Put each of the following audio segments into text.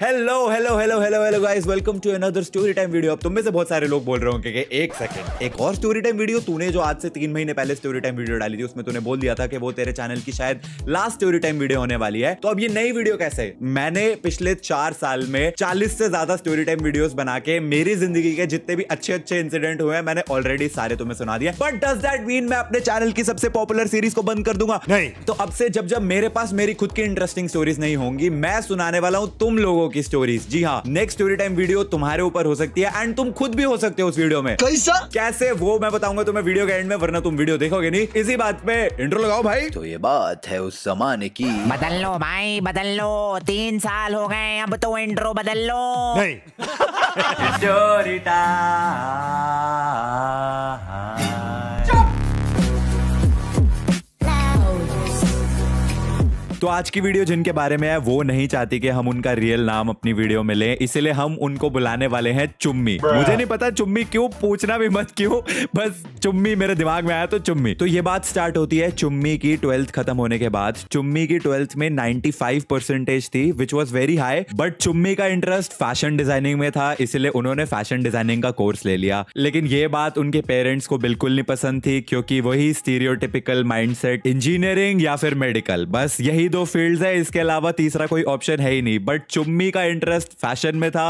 Hello hello hello hello hello guys welcome to another story time video अब तुम में से बहुत सारे लोग बोल रहे होंगे कि एक सेकंड एक और स्टोरी टाइम वीडियो तूने जो आज से तीन महीने पहले स्टोरी टाइम वीडियो डाली थी उसमें तूने बोल दिया था कि वो तेरे चैनल की शायद लास्ट स्टोरी टाइम वीडियो होने वाली है तो अब ये नई वीडियो कैसे मैंने पिछले चार साल में चालीस से ज्यादा स्टोरी टाइम वीडियो बना के मेरी जिंदगी के जितने भी अच्छे अच्छे इंसिडेंट हुए मैंने ऑलरेडी सारे तुम्हें सुना दिया बट डज दैट मीन मैं अपने चैनल की सबसे पॉपुलर सीरीज को बंद कर दूंगा नहीं तो अब से जब जब मेरे पास मेरी खुद की इंटरेस्टिंग स्टोरीज नहीं होंगी मैं सुनाने वाला हूँ तुम लोगों लोगों की स्टोरीज जी हाँ नेक्स्ट स्टोरी टाइम वीडियो तुम्हारे ऊपर हो सकती है एंड तुम खुद भी हो सकते हो उस वीडियो में कैसा कैसे वो मैं बताऊंगा तुम्हें वीडियो के एंड में वरना तुम वीडियो देखोगे नहीं इसी बात पे इंट्रो लगाओ भाई तो ये बात है उस जमाने की बदल लो भाई बदल लो तीन साल हो गए अब तो इंट्रो बदल लो नहीं तो आज की वीडियो जिनके बारे में है वो नहीं चाहती कि हम उनका रियल नाम अपनी वीडियो में लें इसीलिए हम उनको बुलाने वाले हैं चुम्मी मुझे नहीं पता चुम्मी क्यों पूछना भी मत क्यों बस चुम्मी मेरे दिमाग में आया तो चुम्मी तो ये बात स्टार्ट होती है चुम्मी की ट्वेल्थ खत्म होने के बाद चुम्मी की ट्वेल्थ में 95 परसेंटेज थी which was very high but Chummi का इंटरेस्ट फैशन डिजाइनिंग में था इसलिए उन्होंने फैशन डिजाइनिंग का कोर्स ले लिया लेकिन ये बात उनके पेरेंट्स को बिल्कुल नहीं पसंद थी क्योंकि वही स्टीरियोटिपिकल माइंडसेट इंजीनियरिंग या फिर मेडिकल बस यही दो फील्ड्स है इसके अलावा तीसरा कोई ऑप्शन है ही नहीं बट चुम्मी का इंटरेस्ट फैशन में था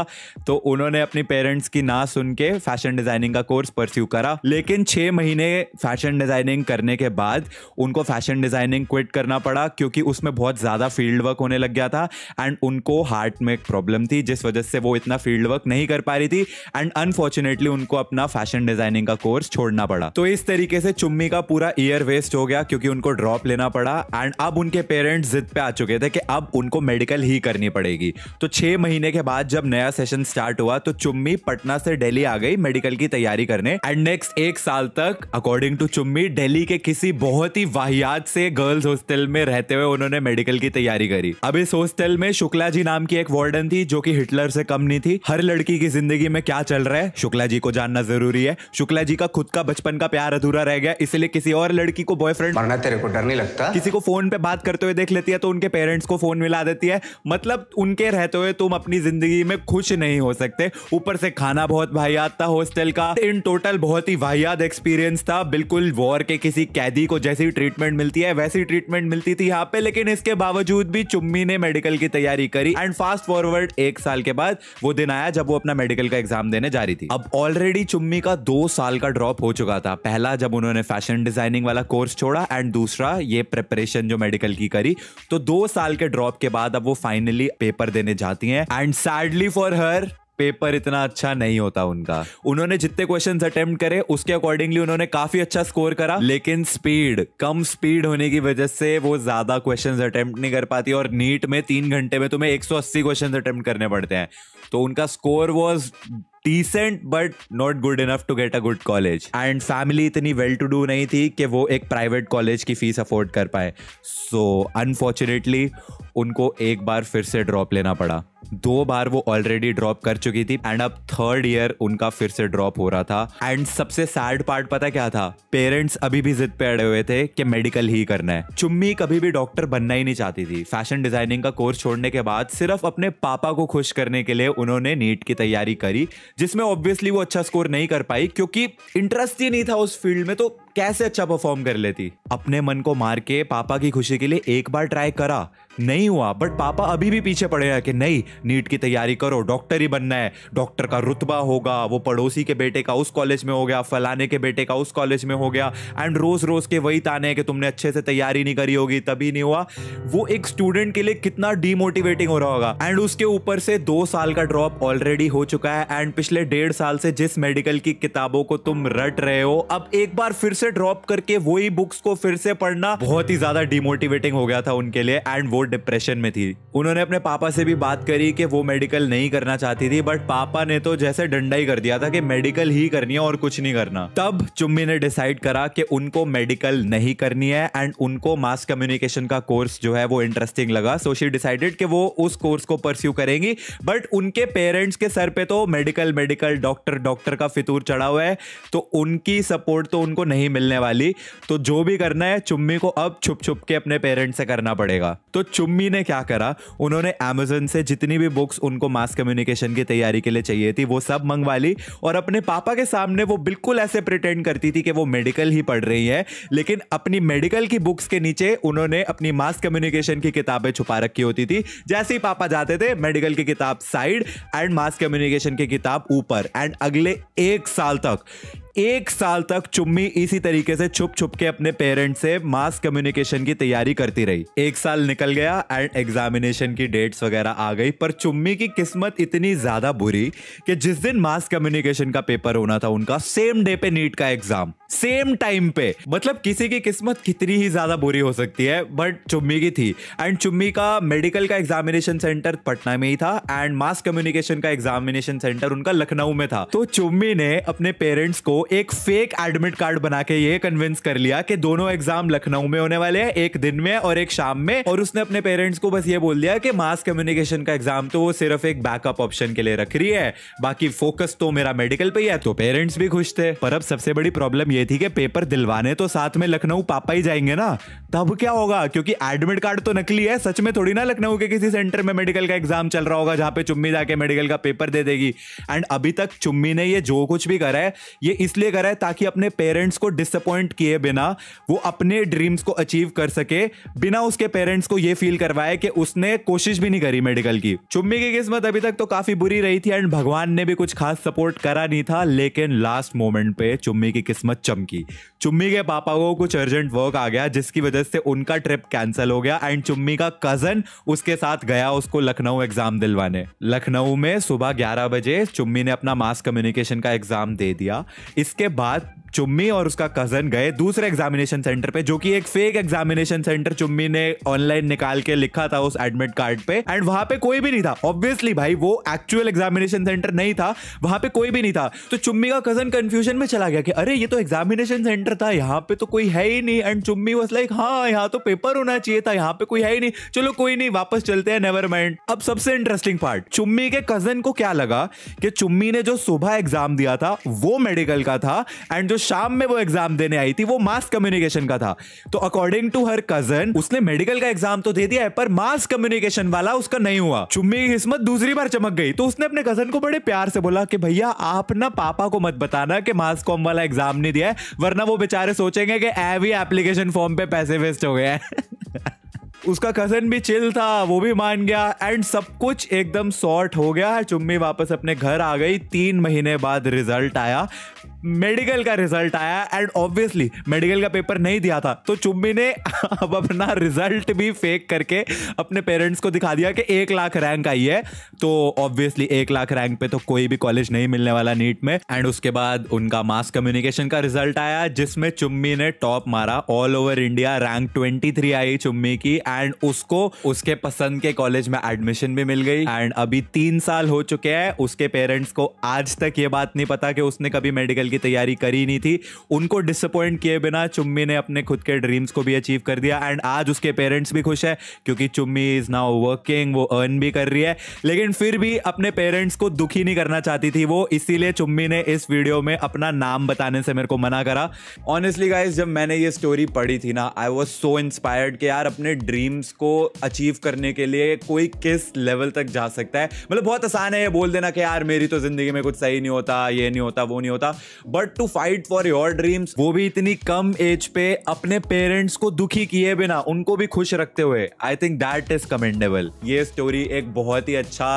तो उन्होंने अपने पेरेंट्स की ना सुन के फैशन डिजाइनिंग का कोर्स परस्यू करा लेकिन छह महीने फैशन डिजाइनिंग करने के बाद उनको फैशन डिजाइनिंग क्विट करना पड़ा क्योंकि उसमें बहुत ज़्यादा फील्ड वर्क होने लग गया था एंड उनको हार्ट में एक प्रॉब्लम थी जिस वजह से वो इतना फील्ड वर्क नहीं कर पा रही थी एंड अनफॉर्चुनेटली उनको अपना फैशन डिजाइनिंग का कोर्स छोड़ना पड़ा तो इस तरीके से चुम्मी का पूरा ईयर वेस्ट हो गया क्योंकि उनको ड्रॉप लेना पड़ा एंड अब उनके पेरेंट्स जिद पे आ चुके थे कि अब उनको मेडिकल ही करनी पड़ेगी तो छह महीने के बाद जब नया सेशन स्टार्ट हुआ तो चुम्मी पटना से दिल्ली आ गई मेडिकल की तैयारी करने एंड नेक्स्ट एक साल तक अकॉर्डिंग टू चुम्मी दिल्ली के किसी बहुत ही वाहियात से गर्ल्स हॉस्टल में रहते हुए उन्होंने मेडिकल की तैयारी करी अब इस हॉस्टल में शुक्ला जी नाम की एक वार्डन थी जो की हिटलर से कम नहीं थी हर लड़की की जिंदगी में क्या चल रहा है शुक्ला जी को जानना जरूरी है शुक्ला जी का खुद का बचपन का प्यार अधूरा रह गया इसलिए किसी और लड़की को बॉयफ्रेंड तेरे को डर नहीं लगता किसी को फोन पे बात करते हुए देख लेती है तो उनके पेरेंट्स को फ़ोन मिला देती है मतलब उनके रहते हुए तुम अपनी ज़िंदगी में खुश नहीं हो सकते ऊपर से खाना बहुत वाहियात था हॉस्टल का इन टोटल बहुत ही वाहियात एक्सपीरियंस था बिल्कुल वॉर के किसी कैदी को जैसी ट्रीटमेंट मिलती है वैसी ट्रीटमेंट मिलती थी यहाँ पे लेकिन इसके बावजूद भी चुम्मी ने मेडिकल की तैयारी करी एंड फास्ट फॉरवर्ड एक साल के बाद वो दिन आया जब वो अपना मेडिकल का एग्जाम देने जा रही थी अब ऑलरेडी चुम्मी का दो साल का ड्रॉप हो चुका था पहला जब उन्होंने फैशन डिजाइनिंग वाला कोर्स छोड़ा एंड दूसरा ये प्रिपरेशन जो मेडिकल की करी तो दो साल के ड्रॉप के बाद अब वो फाइनली पेपर देने जाती हैं and sadly for her paper इतना अच्छा नहीं होता उनका उन्होंने जितने क्वेश्चंस अटेम्प्ट करे उसके अकॉर्डिंगली उन्होंने काफी अच्छा स्कोर करा लेकिन स्पीड कम स्पीड होने की वजह से वो ज्यादा क्वेश्चंस अटेम्प्ट नहीं कर पाती और नीट में तीन घंटे में तुम्हें 180 क्वेश्चंस अटेम्प्ट करने पड़ते हैं तो उनका score was decent but not good enough to get a good college and family इतनी वेल टू डू नहीं थी कि वो एक प्राइवेट कॉलेज की फीस अफोर्ड कर पाए सो so, अनफॉर्चुनेटली उनको एक बार फिर से ड्रॉप लेना पड़ा दो बार वो ऑलरेडी ड्रॉप कर चुकी थी एंड अब थर्ड ईयर उनका फिर से ड्रॉप हो रहा था एंड सबसे सैड पार्ट पता क्या था पेरेंट्स अभी भी जिद पे अड़े हुए थे कि मेडिकल ही करना है चुम्मी कभी भी डॉक्टर बनना ही नहीं चाहती थी फैशन डिजाइनिंग का कोर्स छोड़ने के बाद सिर्फ अपने पापा को खुश करने के लिए उन्होंने नीट की तैयारी करी जिसमें ऑब्वियसली वो अच्छा स्कोर नहीं कर पाई क्योंकि इंटरेस्ट ही नहीं था उस फील्ड में तो कैसे अच्छा परफॉर्म कर लेती अपने मन को मार के पापा की खुशी के लिए एक बार ट्राई करा नहीं हुआ बट पापा अभी भी पीछे पड़े हैं कि नहीं नीट की तैयारी करो डॉक्टर ही बनना है डॉक्टर का रुतबा होगा वो पड़ोसी के बेटे का उस कॉलेज में हो गया फलाने के बेटे का उस कॉलेज में हो गया एंड रोज रोज के वही ताने हैं कि तुमने अच्छे से तैयारी नहीं करी होगी तभी नहीं हुआ वो एक स्टूडेंट के लिए कितना डीमोटिवेटिंग हो रहा होगा एंड उसके ऊपर से दो साल का ड्रॉप ऑलरेडी हो चुका है एंड पिछले डेढ़ साल से जिस मेडिकल की किताबों को तुम रट रहे हो अब एक बार फिर से से ड्रॉप करके वही बुक्स को फिर से पढ़ना बहुत ही ज्यादा डिमोटिवेटिंग हो गया था उनके लिए एंड वो डिप्रेशन में थी उन्होंने अपने पापा से भी बात करी कि वो मेडिकल नहीं करना चाहती थी बट पापा ने तो जैसे डंडा ही कर दिया था कि मेडिकल ही करनी है और कुछ नहीं करना तब चुम्बी ने डिसाइड करा कि उनको मेडिकल नहीं करनी है एंड उनको मास कम्युनिकेशन का कोर्स जो है वो इंटरेस्टिंग लगा सो शी डिसाइडेड कि वो उस कोर्स को परस्यू करेंगी बट उनके पेरेंट्स के सर पे तो मेडिकल मेडिकल डॉक्टर डॉक्टर का फितूर चढ़ा हुआ है तो उनकी सपोर्ट तो उनको नहीं मिलने वाली तो जो भी करना है चुम्मी को अब छुप छुप के अपने पेरेंट्स से करना पड़ेगा तो चुम्मी ने क्या करा उन्होंने अमेजोन से जितनी भी बुक्स उनको मास कम्युनिकेशन की तैयारी के लिए चाहिए थी वो सब मंगवा ली और अपने पापा के सामने वो बिल्कुल ऐसे प्रिटेंड करती थी कि वो मेडिकल ही पढ़ रही है लेकिन अपनी मेडिकल की बुक्स के नीचे उन्होंने अपनी मास कम्युनिकेशन की किताबें छुपा रखी होती थी जैसे ही पापा जाते थे मेडिकल की किताब साइड एंड मास कम्युनिकेशन की किताब ऊपर एंड अगले एक साल तक एक साल तक चुम्मी इसी तरीके से छुप छुप के अपने पेरेंट्स से मास कम्युनिकेशन की तैयारी करती रही एक साल निकल गया एंड एग्जामिनेशन की डेट्स वगैरह आ गई पर चुम्मी की किस्मत इतनी ज्यादा बुरी कि जिस दिन मास कम्युनिकेशन का पेपर होना था उनका सेम डे पे नीट का एग्जाम सेम टाइम पे मतलब किसी की किस्मत कितनी ही ज्यादा बुरी हो सकती है बट चुम्मी की थी एंड चुम्मी का मेडिकल का एग्जामिनेशन सेंटर पटना में ही था एंड मास कम्युनिकेशन का एग्जामिनेशन सेंटर उनका लखनऊ में था तो चुम्मी ने अपने पेरेंट्स को एक फेक एडमिट कार्ड बना के ये कन्विंस कर लिया कि दोनों एग्जाम लखनऊ में होने वाले हैं एक दिन में और एक शाम में और उसने अपने पेरेंट्स को बस ये बोल दिया कि मास कम्युनिकेशन का एग्जाम तो वो सिर्फ एक बैकअप ऑप्शन के लिए रख रही है बाकी फोकस तो मेरा मेडिकल पे ही है तो पेरेंट्स भी खुश थे पर अब सबसे बड़ी प्रॉब्लम ये थी कि पेपर दिलवाने तो साथ में लखनऊ पापा ही जाएंगे ना तब क्या होगा क्योंकि एडमिट कार्ड तो नकली है सच में थोड़ी ना लखनऊ के किसी सेंटर में मेडिकल का एग्जाम चल रहा होगा जहां पे चुम्मी जाके मेडिकल का पेपर दे देगी एंड अभी तक चुम्मी ने ये जो कुछ भी करा है ये इस इसलिए करा है ताकि अपने पेरेंट्स को डिसअपॉइंट किए बिना वो अपने ड्रीम्स को अचीव कर सके बिना उसके पेरेंट्स को ये फील करवाए कि उसने कोशिश भी नहीं करी मेडिकल की चुम्बी की किस्मत अभी तक तो काफी बुरी रही थी एंड भगवान ने भी कुछ खास सपोर्ट करा नहीं था लेकिन लास्ट मोमेंट पे चुम्बी की किस्मत चमकी चुम्बी के पापा को कुछ अर्जेंट वर्क आ गया जिसकी वजह से उनका ट्रिप कैंसिल हो गया एंड चुम्बी का कजन उसके साथ गया उसको लखनऊ एग्जाम दिलवाने लखनऊ में सुबह ग्यारह बजे चुम्बी ने अपना मास कम्युनिकेशन का एग्जाम दे दिया इसके बाद चुम्मी और उसका कजन गए दूसरे एग्जामिनेशन सेंटर पे जो कि एक फेक एग्जामिनेशन सेंटर चुम्मी ने ऑनलाइन निकाल के लिखा था उस एडमिट कार्ड पे एंड वहां पे कोई भी नहीं था ऑब्वियसली भाई वो एक्चुअल एग्जामिनेशन सेंटर नहीं था वहां पे कोई भी नहीं था तो चुम्मी का कजन कंफ्यूजन में चला गया कि अरे ये तो एग्जामिनेशन सेंटर था यहाँ पे तो कोई है ही नहीं एंड चुम्मी वॉज लाइक हाँ यहाँ तो पेपर होना चाहिए था यहाँ पे कोई है ही नहीं चलो कोई नहीं वापस चलते हैं नेवर माइंड अब सबसे इंटरेस्टिंग पार्ट चुम्मी के कजन को क्या लगा कि चुम्मी ने जो सुबह एग्जाम दिया था वो मेडिकल का था एंड जो शाम में वो एग्जाम देने आई थी वो मास कम्युनिकेशन का था तो अकॉर्डिंग टू हर कजन उसने मेडिकल का एग्जाम तो दे दिया है पर मास कम्युनिकेशन वाला उसका नहीं हुआ चुम्मी की किस्मत दूसरी बार चमक गई तो उसने अपने कजन को बड़े प्यार से बोला कि भैया आप ना पापा को मत बताना कि मास कॉम वाला एग्जाम नहीं दिया है वरना वो बेचारे सोचेंगे कि एवी एप्लीकेशन फॉर्म पे पैसे वेस्ट हो गए उसका कजन भी चिल था वो भी मान गया एंड सब कुछ एकदम सॉर्ट हो गया चुम्मी वापस अपने घर आ गई तीन महीने बाद रिजल्ट आया मेडिकल का रिजल्ट आया एंड ऑब्वियसली मेडिकल का पेपर नहीं दिया था तो चुम्बी ने अब अपना रिजल्ट भी फेक करके अपने पेरेंट्स को दिखा दिया कि एक लाख रैंक आई है तो ऑब्वियसली एक लाख रैंक पे तो कोई भी कॉलेज नहीं मिलने वाला नीट में एंड उसके बाद उनका मास कम्युनिकेशन का रिजल्ट आया जिसमें चुम्बी ने टॉप मारा all over India rank twenty आई चुम्बी की एंड उसको उसके पसंद के कॉलेज में एडमिशन भी मिल गई एंड अभी तीन साल हो चुके हैं उसके पेरेंट्स को आज तक ये बात नहीं पता कि उसने कभी मेडिकल की तैयारी करी नहीं थी उनको डिसअपॉइंट किए बिना चुम्मी ने अपने खुद के ड्रीम्स को भी अचीव कर दिया एंड आज उसके पेरेंट्स भी खुश है क्योंकि चुम्मी इज नाउ वर्किंग वो अर्न भी कर रही है लेकिन फिर भी अपने पेरेंट्स को दुखी नहीं करना चाहती थी वो इसीलिए चुम्मी ने इस वीडियो में अपना नाम बताने से मेरे को मना करा ऑनेस्टली गाइज जब मैंने ये स्टोरी पढ़ी थी ना आई वॉज सो इंस्पायर्ड कि यार अपने ड्रीम्स को अचीव करने के लिए कोई किस लेवल तक जा सकता है मतलब बहुत आसान है ये बोल देना कि यार मेरी तो जिंदगी में कुछ सही नहीं होता ये नहीं होता वो नहीं होता but to fight for your dreams वो भी इतनी कम एज पे अपने पेरेंट्स को दुखी किए बिना उनको भी खुश रखते हुए I think that is commendable ये स्टोरी एक बहुत ही अच्छा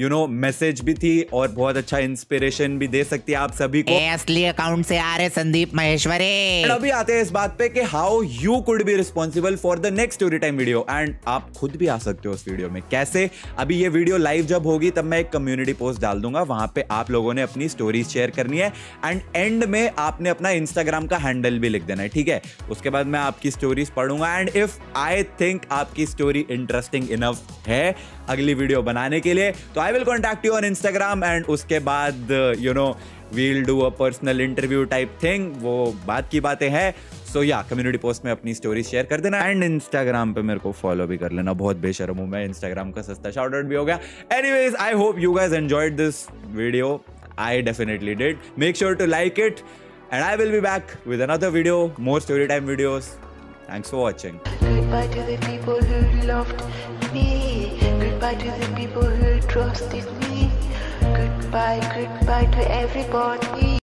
यू नो मैसेज भी थी और बहुत अच्छा इंस्पिरेशन भी दे सकती है आप सभी को असली अकाउंट से आ रहे संदीप महेश्वरी अभी आते हैं इस बात पे कि how you could be responsible for the next story time video and आप खुद भी आ सकते हो उस वीडियो में कैसे अभी ये वीडियो लाइव जब होगी तब मैं एक कम्युनिटी पोस्ट डाल दूंगा वहां पे आप लोगों ने अपनी स्टोरीज शेयर करनी है एंड एंड में आपने अपना इंस्टाग्राम का हैंडल भी लिख देना है ठीक है उसके बाद मैं आपकी स्टोरीज पढ़ूंगा एंड इफ आई थिंक आपकी स्टोरी इंटरेस्टिंग इनफ है अगली वीडियो बनाने के लिए तो I will contact you on Instagram and उसके बाद you know we'll do a personal interview type thing वो बात की बातें हैं सो या कम्युनिटी पोस्ट में अपनी स्टोरी शेयर कर देना एंड इंस्टाग्राम पे मेरे को फॉलो भी कर लेना बहुत बेशरम हूँ मैं इंस्टाग्राम का सस्ता शॉर्ट आउट भी हो गया वेज I hope you guys enjoyed this video I definitely did. Make sure to like it and I will be back with another video, more storytime videos. Thanks for watching. Goodbye to the people who loved me. Goodbye to the people who trusted me. Goodbye, goodbye to everybody.